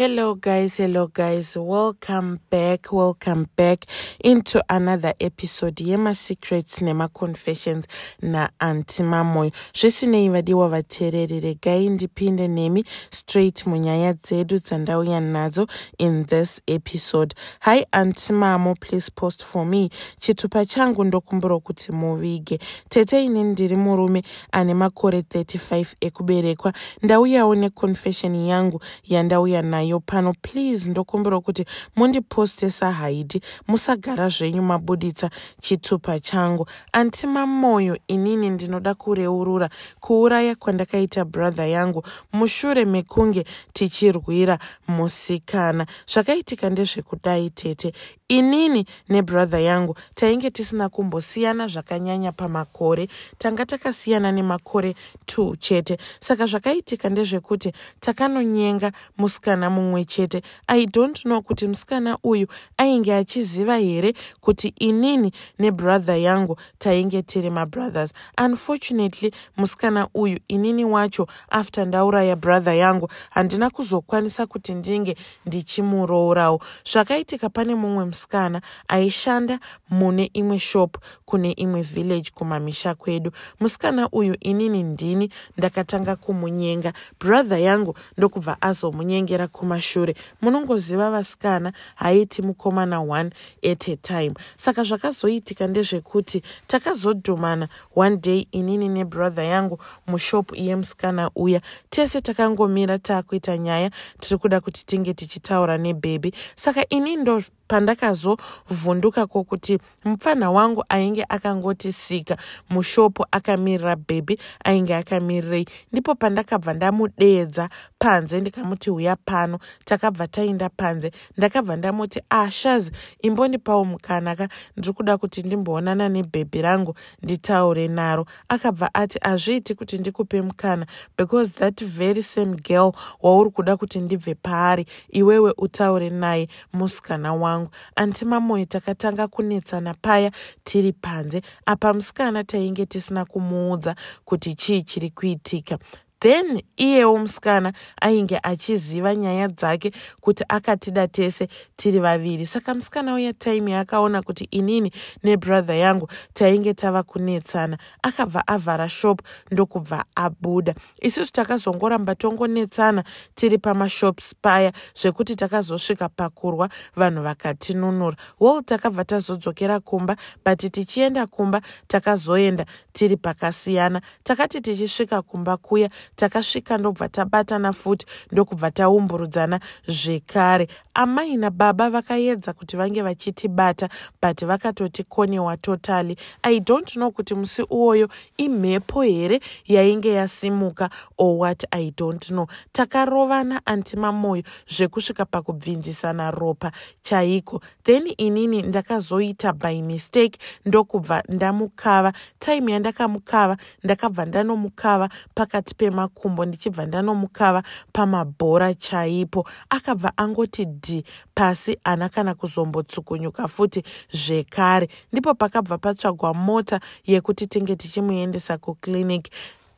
Hello, guys. Hello, guys. Welcome back. Welcome back into another episode. Yema Secrets Nema Confessions na Auntie Mamoy. Jesine Ivadiwa Vatere de Gay Independent Nemi Straight Munyaya Zedu Zandawian Nazo in this episode. Hi, Auntie Mamo. Please post for me. Chitupa Changundo Kumbro Kutimovige. Tete in Indirimurumi Anima Kore 35 Ekuberequa. Ndawia One Confession Yangu Yandawia Nai nayo pano please ndokumbira kuti mundiposte sahaidi musagara zvenyu mabuditsa chitupa changu antima mwoyo inini ndinoda kureurura kuuraya kwandakaita brother yangu mushure mekunge tichirwira musikana zvakaitika ndezvekudai tete inini nebrother yangu tainge tisina kumbosiyana zvakanyanya pamakore tanga takasiyana nemakore 2 chete saka zvakaitika ndezvekuti takanonyenga musikana mumwe chete i don't know kuti musikana uyu ainge achiziva here kuti inini nebrother yangu tainge tiri mabrothers unfortunately musikana uyu inini wacho after ndauraya brother yangu handina kuzokwanisa kuti ndinge ndichimuroorawo zvakaitika pane mumwe musikana aishanda mune imwe shop kune imwe village kumamisha kwedu musikana uyu inini ndini ndakatanga kumunyenga brother yangu ndokubva azomunyengera kum kumashure munongoziva vasikana haiti mukomana 1 at a time saka zvakazoitika ndezvekuti takazodhumana one day inini nebrother yangu mushopu yemusikana uya tese takangomira taakuita nyaya tiri kuda kuti tinge tichitaura nebhebhi saka inini ndo pandakazovhunduka kokuti mupfanha wangu ainge akangoti sika mushopo akamirira bhebhi ainge akamirirei ndipo pandakabva ndamudeedza panze ndikamuti huya pano takabva taenda panze ndakabva ndamuti ashazi ah, imbonipawo mukanaka ndiri kuda kuti ndimboonana nebhebhi rangu nditaure naro akabva ati hazviiti kuti ndikupe mukana because that very same girl wauri kuda kuti ndibve paari iwewe utaure naye musikana wangu hangu anti mamoyo takatanga kunetsana paya tiri panze apa musikana tainge tisina kumuudza kuti chii chiri kuitika then iyewo musikana ainge achiziva nyaya dzake kuti akatida tese tiri vaviri saka musikana uya taimi akaona kuti inini nebrother yangu tainge tava kunetsana akabva avhara shop ndokubva abuda isusu takazongoramba tongonetsana tiri pamashops paya zvekuti takazosvika pakurwa vanhu vakatinunura wol takabva tazodzokera kumba but tichienda kumba takazoenda tiri pakasiyana takati tichisvika kumba kuya takasvika ndobva tabatana futi ndokubva taumburudzana zvekare amai nababa vakaedza kuti vange vachitibata but vakatotikonewa totally i don't know kuti musi uwoyo imhepo here yainge yasimuka or what i don't know takarovana antimamoyo zvekusvika pakubvinzisana ropa chaiko then inini ndakazoita by mistake ndokubva ndamukava time yandakamukava ndakabva ndanomukava pakati pemakumbo ndichibva ndanomukava pamabhora chaipo akabva angoti d kuti pasi ana kana kuzombotsukunyuka futi zvekare ndipo pakabva patsvagwa mota yekuti tinge tichimuendesa kukliniki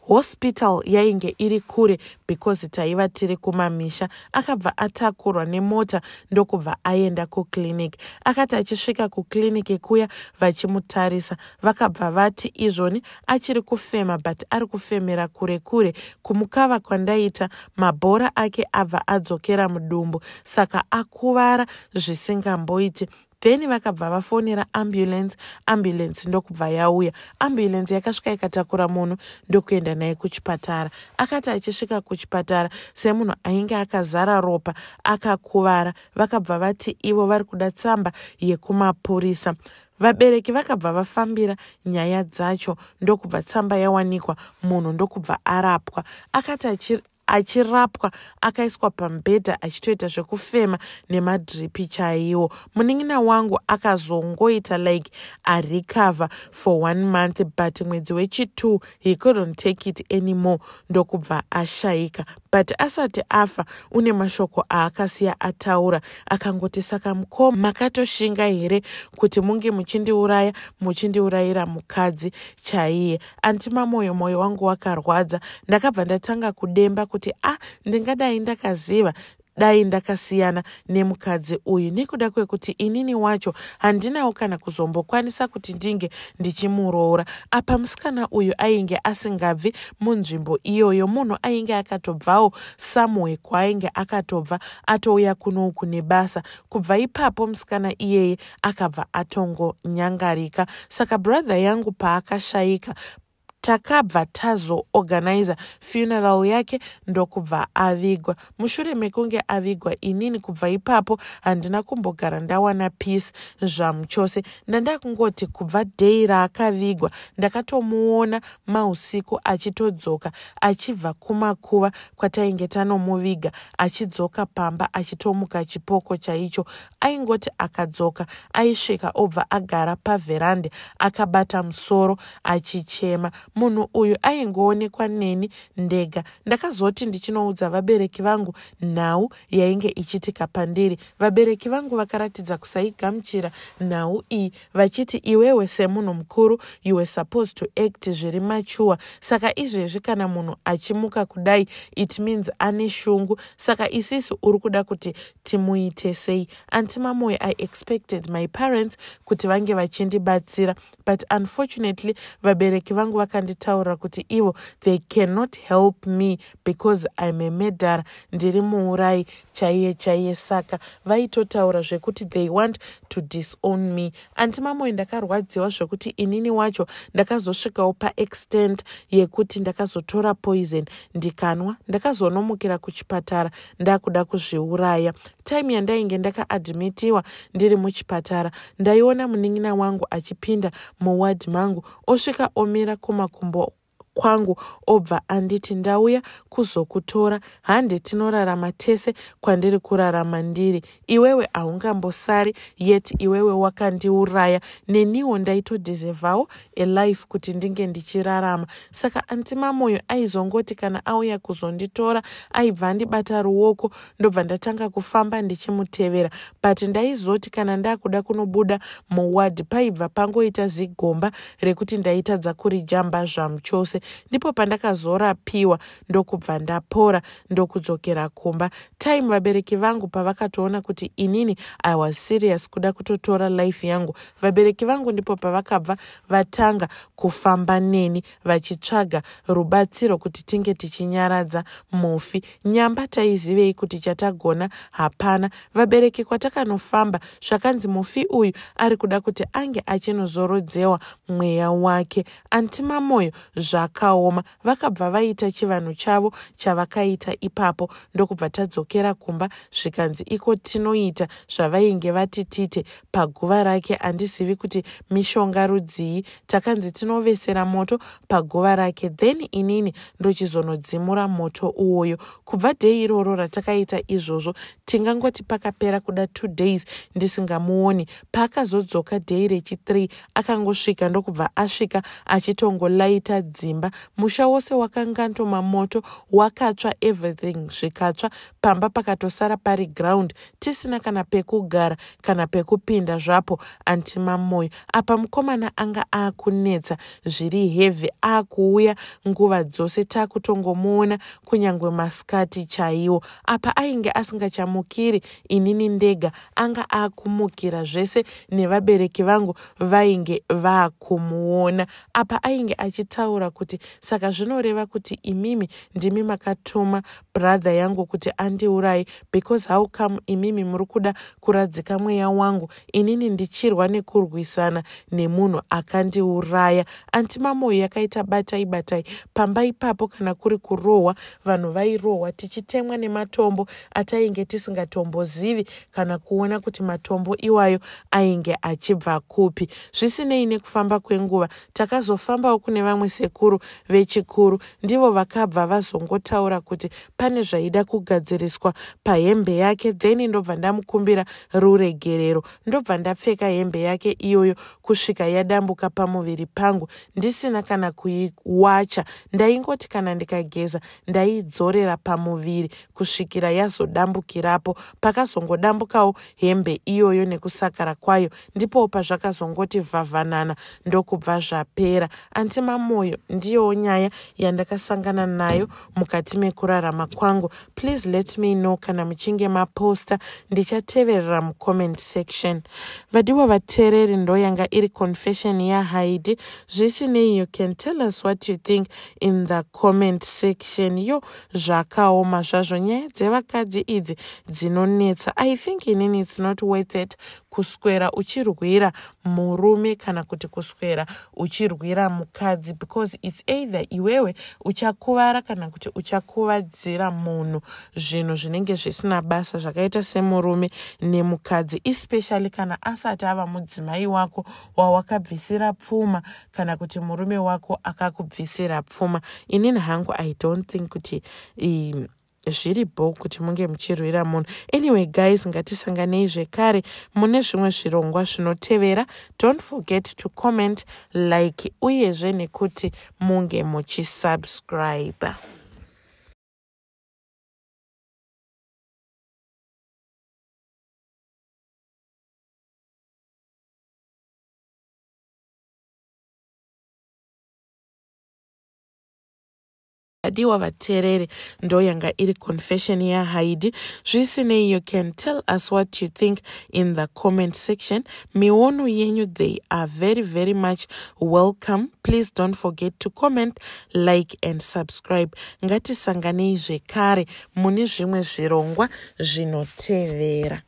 hospital yainge iri kure because taiva tiri kumamisha akabva atakurwa nemota ndokubva aenda kukliniki akati achisvika kukliniki kuya vachimutarisa vakabva vati izvoni achiri kufema but ari kufemera kure kure kumukava kwandaita mabhora ake abva adzokera mudumbu saka akuvara zvisingamboiti then vakabva vafonera ambulance ambulance ndokubva yauya ambulance yakasvika ikatakura munhu ndokuenda naye kuchipatara akati achisvika kuchipatara semunhu ainge akazara ropa akakuvara vakabva vati ivo vari kuda tsamba yekumapurisa vabereki vakabva vafambira nyaya dzacho ndokubva tsamba yawanikwa munhu ndokubva arapwa akati achi achirapwa akaiswa pamubhedha achitoita zvekufema nemadhiripi chaiwo munin'ina wangu akazongoita like arecover for one month but mwedzi wechitwo he couldn't take it any more ndokubva ashayika but asati afa une mashoko aakasiya ataura akangoti saka mukoma makatoshinga here kuti munge muchindiuraya muchindiurayira mukadzi chaiye andima mwoyo mwoyo wangu wakarwadza ndakabva ndatanga kudemba kuti kuti a ah, ndingadai ndakaziva dai ndakasiyana nemukadzi uyu nekuda kwekuti inini wacho handinawo kana kuzombokwanisa kuti ndinge ndichimuroora apa musikana uyu ainge asingabvi munzvimbo iyoyo munhu ainge akatobvawo samuhwe kwaainge akatobva atouya kuno uku nebasa kubva ipapo musikana iyeye akabva atongonyangarika saka brother yangu paakashayika takabva tazoorganiza funeral yake ndokubva avigwa mushure mekunge avigwa inini kubva ipapo handina kumbogara ndawana peace zvamuchose ndanda kungoti kubva dei raakavigwa ndakatomuona mausiku achitodzoka achibva kumakuva kwatainge tanomuviga achidzoka pamba achitomuka chipoko chaicho aingoti akadzoka aisvika obva agara pavherande akabata musoro achichema munhu uyu aingoonekwa neni ndega ndakazoti ndichinoudza vabereki vangu nhau yainge ichitika pandiri vabereki vangu vakaratidza kusaigamuchira nhau iyi vachiti iwewe semunhu mukuru youwe supposed to act zviri machua saka izvezvi kana munhu achimuka kudai it means ane shungu saka isisi uri kuda kuti timuite sei antimamoyo i expected my parents kuti vange vachindibatsira but unfortunately vabereki vangu vaka akanditaura kuti ivo they cannot help me because iam a medara ndiri muurai chaiye chaiye saka vaitotaura zvekuti they want to disown me andi mamoyo ndakarwadziwa zvekuti inini wacho ndakazosvikawo paextent yekuti ndakazotora poison ndikanwa ndakazonomukira kuchipatara ndakuda kuzviuraya taimu yandainge ndakaadhimitiwa ndiri muchipatara ndaiona munin'ina wangu achipinda muwadhi mangu osvika omira kumakumbo kwangu obva anditi ndauya kuzokutora hande tinorarama tese kwandiri kurarama ndiri iwewe haungambosari yeti iwewe wakandiuraya neniwo ndaitodhizevhawo elife kuti ndinge ndichirarama saka antima mwoyo aizongoti kana auya kuzonditora aibva andibata ruoko ndobva ndatanga kufamba ndichimutevera but ndaizoti kana ndakuda kunobuda muwadhi paibva pangoita zigomba rekuti ndaitadza kurijamba zvamu chose ndipo pandakazorapiwa ndokubva ndapora ndokudzokera kumba time vabereki vangu pavakatoona kuti inini i was serious kuda kutotora life yangu vabereki vangu ndipo pavakabva vatanga kufamba neni vachitsvaga rubatsiro kuti tinge tichinyaradza mufi nyamba taizivei kuti chatagona hapana vabereki kwatakanofamba zvakanzi mufi uyu ari kuda kuti ange achinozorodzewa mweya wake antima moyo zvak ikaoma vakabva vaita chivanhu chavo chavakaita ipapo ndokubva tadzokera kumba zvikanzi iko tinoita zvavainge vatitite paguva rake handizivi kuti mishonga rudzii takanzi tinovesera moto paguva rake then inini ndochizonodzimura moto uwoyo kubva dhei iroro ratakaita izvozvo tingangoti pakapera kuda two days ndisingamuoni paakazodzoka dhei rechi3 akangosvika ndokubva asvika achitongolaita dzima dzimba musha wose wakangandoma moto wakatsva everything zvikatsva pamba pakatosara pari ground tisina kana pekugara kana pekupinda zvapo antima mwoyo apa mukomana anga aakunetsa zviri hevhi aakuuya nguva dzose taakutongomuona kunyange masikati chaiwo apa ainge asingachamukiri inini ndega anga aakumukira zvese nevabereki vangu vainge vaakumuona apa ainge achitaura kuti chete saka zvinoreva kuti imimi ndimi makatuma bratha yangu kuti andiurai because how come imimi muri kuda kuradzika mweya wangu inini ndichirwa nekurwisana nemunhu akandiuraya antima mwoyo yakaita batai batai pamba ipapo kana kuri kurohwa vanhu vairohwa tichitemwa nematombo atainge tisingatombozivi kana kuona kuti matombo iwayo ainge achibva kupi zvisinei nekufamba kwenguva takazofambawo kune vamwe sekuru vechikuru ndivo vakabva vazongotaura kuti pane zvaida kugadziriswa pahembe yake then ndobva ndamukumbira ruregerero ndobva ndapfeka hembe yake iyoyo kusvika yadambuka pamuviri pangu ndisina kana kuiwacha ndaingoti kana ndikageza ndaidzorera pamuviri kusvikira yazodambukirapo pakazongodambukawo hembe iyoyo nekusakara kwayo ndipowo pazvakazongoti vhavhanana ndokubva zvapera anti mamoyo ndi ndiyowo nyaya yandakasangana nayo mukati mekurarama kwangu please let me know kana muchinge maposta ndichateverera mucomment section vadiwa vateereri ndo yanga iri confession yahaidi zvisinei you can tell us what you think in the comment section yo zvakaoma zvazvo nyaya dzevakadzi idzi dzinonetsa i think inini its not worth it kuswera uchirwira murume kana kuti kuswera uchirwira mukadzi because its either iwewe uchakuvara kana kuti uchakuvadzira munhu zvinhu zvinenge zvisina basa zvakaita semurume nemukadzi especially kana asati ava mudzimai wako wawakabvisira pfuma kana kuti murume wako akakubvisira pfuma inini hangu i don't think kuti um, zviripo kuti munge muchirwira munhu anyway guys ngatisanganei zvekare mune zvimwe zvirongwa zvinotevera don't forget to comment like uyezve nekuti munge muchisubscribe madiwa vateerere ndo yanga iri confession yahaidi zvisinei you can tell us what you think in the comment section miono yenyu they are very very much welcome please don't forget to comment like and subscribe ngatisanganei zvekare mune zvimwe zvirongwa zvinotevera